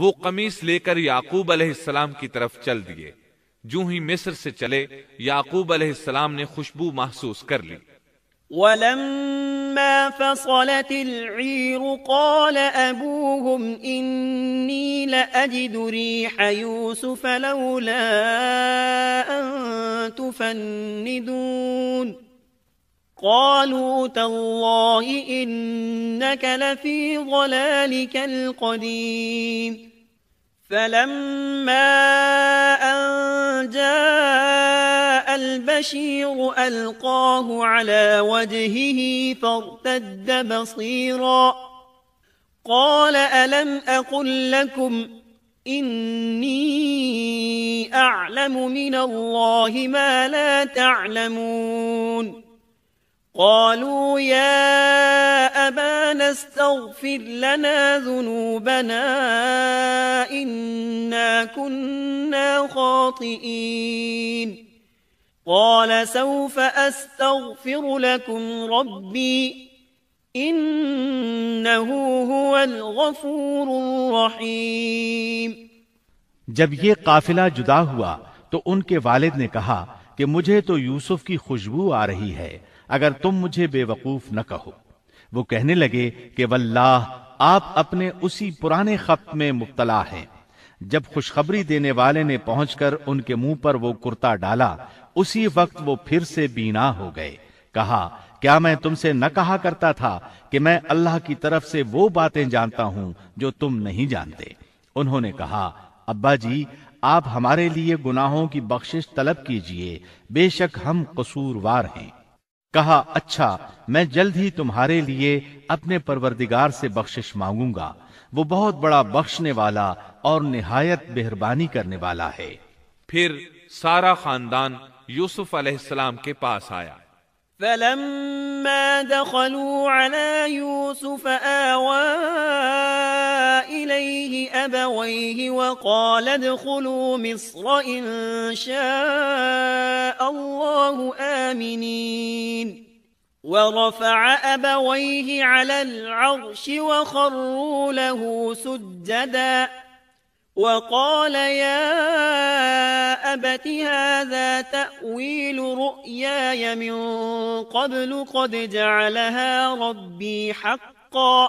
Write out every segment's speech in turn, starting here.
وہ قمیص لے کر یعقوب علیہ السلام کی طرف چل دیے جو ہی مصر سے چلے یعقوب علیہ السلام نے خوشبو محسوس کر لی ولما فصلت العير قال أبوهم إني لأجد ريح يوسف لولا أن تفندون قالوا تالله إنك لفي ضلالك القديم فلما أن جاء البشير ألقاه على وجهه فارتد بصيرا قال ألم أقل لكم إني أعلم من الله ما لا تعلمون قالوا يا أبانا استغفر لنا ذنوبنا إنا كنا خاطئين قال سوف أستغفر لكم ربي إنه هو الغفور الرحيم یہ قافلہ جدا ہوا تو ان کے والد نے کہا کہ مجھے تو یوسف کی خوشبو آ رہی ہے اگر تم مجھے بے وقوف نہ کہو وہ کہنے لگے کہ واللہ آپ اپنے اسی پرانے خط میں مبتلا ہیں جب خوشخبری دینے والے نے پہنچ کر ان کے منہ پر وہ کرتا ڈالا اسی وقت وہ پھر سے بینا ہو گئے کہا کیا میں تم سے نہ کہا کرتا تھا کہ میں اللہ کی طرف سے وہ باتیں جانتا ہوں جو تم نہیں جانتے انہوں نے کہا ابا جی آپ ہمارے لیے گناہوں کی بخشش طلب کیجئے بے شک ہم قصور وار ہیں کہا اچھا میں جلد ہی تمہارے لیے اپنے پروردگار سے بخشش مانگوں گا وہ بہت بڑا بخشنے والا اور نہایت مہربانی کرنے والا ہے پھر سارا خاندان یوسف علیہ السلام کے پاس آیا أبويه وقال ادخلوا مصر إن شاء الله آمنين ورفع أبويه على العرش وخروا له سجدا وقال يا أبت هذا تأويل رؤياي من قبل قد جعلها ربي حقا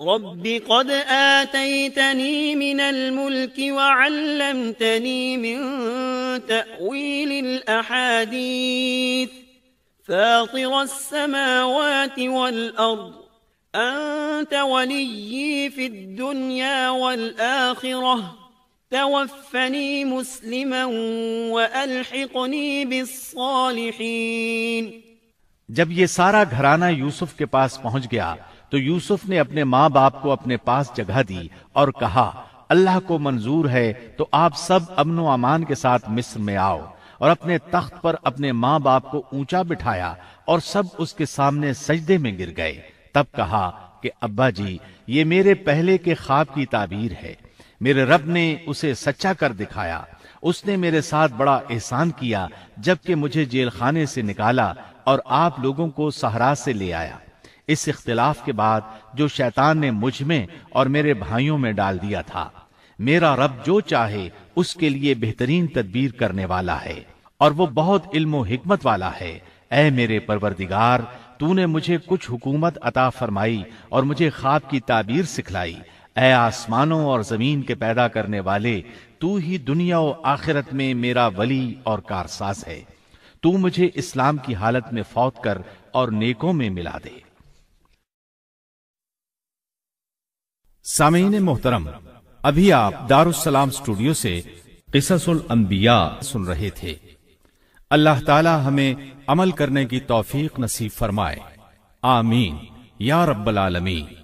رب قد آتيتني من الملك وعلمتني من تأويل الأحاديث فاطر السماوات والأرض أنت وليي في الدنيا والآخرة توفني مسلما وألحقني بالصالحين جب یہ سارا گھرانہ یوسف کے پاس پہنچ گیا تو یوسف نے اپنے ماں باپ کو اپنے پاس جگہ دی اور کہا اللہ کو منظور ہے تو آپ سب امن و امان کے ساتھ مصر میں آؤ اور اپنے اپنے تخت پر ماں باپ کو اونچا بٹھایا اور سب اس کے سامنے سجدے میں گر گئے تب کہا کہ ابا جی یہ میرے پہلے کے خواب کی تعبیر ہے میرے رب نے اسے سچا کر دکھایا اس نے میرے ساتھ بڑا احسان کیا جبکہ مجھے جیل خانے سے نکالا اور آپ لوگوں کو سہرا سے لے آیا اس اختلاف کے بعد جو شیطان نے مجھ میں اور میرے بھائیوں میں ڈال دیا تھا میرا رب جو چاہے اس کے لیے بہترین تدبیر کرنے والا ہے اور وہ بہت علم و حکمت والا ہے اے میرے پروردگار تو نے مجھے کچھ حکومت عطا فرمائی اور مجھے خواب کی تعبیر سکھلائی اے آسمانوں اور زمین کے پیدا کرنے والے تو ہی دنیا و آخرت میں میرا ولی اور کارساز ہے تو مجھے اسلام کی حالت میں فوت کر اور نیکوں میں ملا دے سامعین محترم ابھی آپ دارالسلام اسٹوڈیو سے قصص الانبیاء سن رہے تھے اللہ تعالی ہمیں عمل کرنے کی توفیق نصیب فرمائے آمین یا رب العالمین